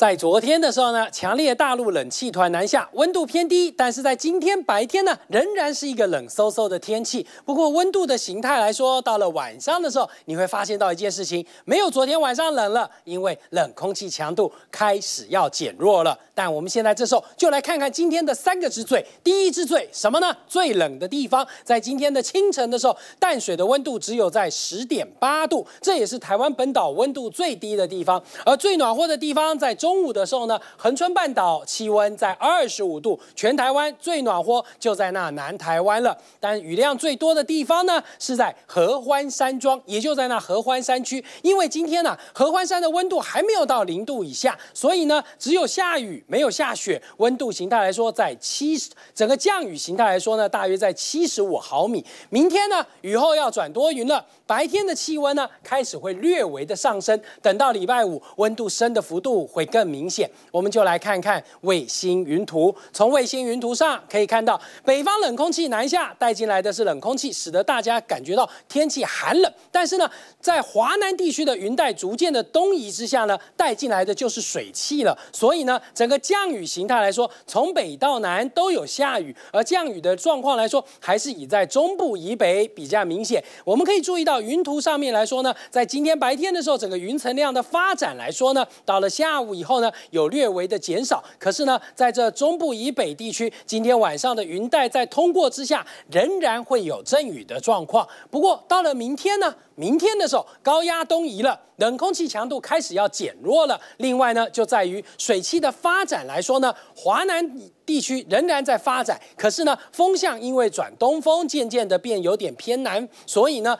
在昨天的时候呢，强烈大陆冷气团南下，温度偏低。但是在今天白天呢，仍然是一个冷飕飕的天气。不过温度的形态来说，到了晚上的时候，你会发现到一件事情，没有昨天晚上冷了，因为冷空气强度开始要减弱了。但我们现在这时候就来看看今天的三个之最。第一之最什么呢？最冷的地方在今天的清晨的时候，淡水的温度只有在十点八度，这也是台湾本岛温度最低的地方。而最暖和的地方在中。中午的时候呢，恒春半岛气温在二十五度，全台湾最暖和就在那南台湾了。但雨量最多的地方呢，是在合欢山庄，也就在那合欢山区。因为今天呢，合欢山的温度还没有到零度以下，所以呢，只有下雨没有下雪。温度形态来说，在七十整个降雨形态来说呢，大约在七十五毫米。明天呢，雨后要转多云了，白天的气温呢，开始会略微的上升。等到礼拜五，温度升的幅度会更。更明显，我们就来看看卫星云图。从卫星云图上可以看到，北方冷空气南下带进来的是冷空气，使得大家感觉到天气寒冷。但是呢，在华南地区的云带逐渐的东移之下呢，带进来的就是水汽了。所以呢，整个降雨形态来说，从北到南都有下雨。而降雨的状况来说，还是以在中部以北比较明显。我们可以注意到云图上面来说呢，在今天白天的时候，整个云层量的发展来说呢，到了下午以后。后呢，有略微的减少，可是呢，在这中部以北地区，今天晚上的云带在通过之下，仍然会有阵雨的状况。不过到了明天呢，明天的时候，高压东移了，冷空气强度开始要减弱了。另外呢，就在于水汽的发展来说呢，华南地区仍然在发展，可是呢，风向因为转东风，渐渐的变有点偏南，所以呢。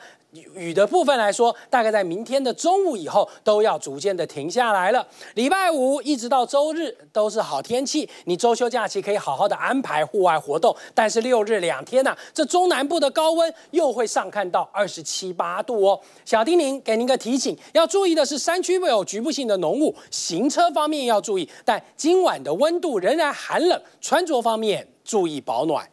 雨的部分来说，大概在明天的中午以后都要逐渐的停下来了。礼拜五一直到周日都是好天气，你周休假期可以好好的安排户外活动。但是六日两天呐，这中南部的高温又会上看到二十七八度哦。小叮咛给您个提醒，要注意的是山区会有局部性的浓雾，行车方面要注意。但今晚的温度仍然寒冷，穿着方面注意保暖。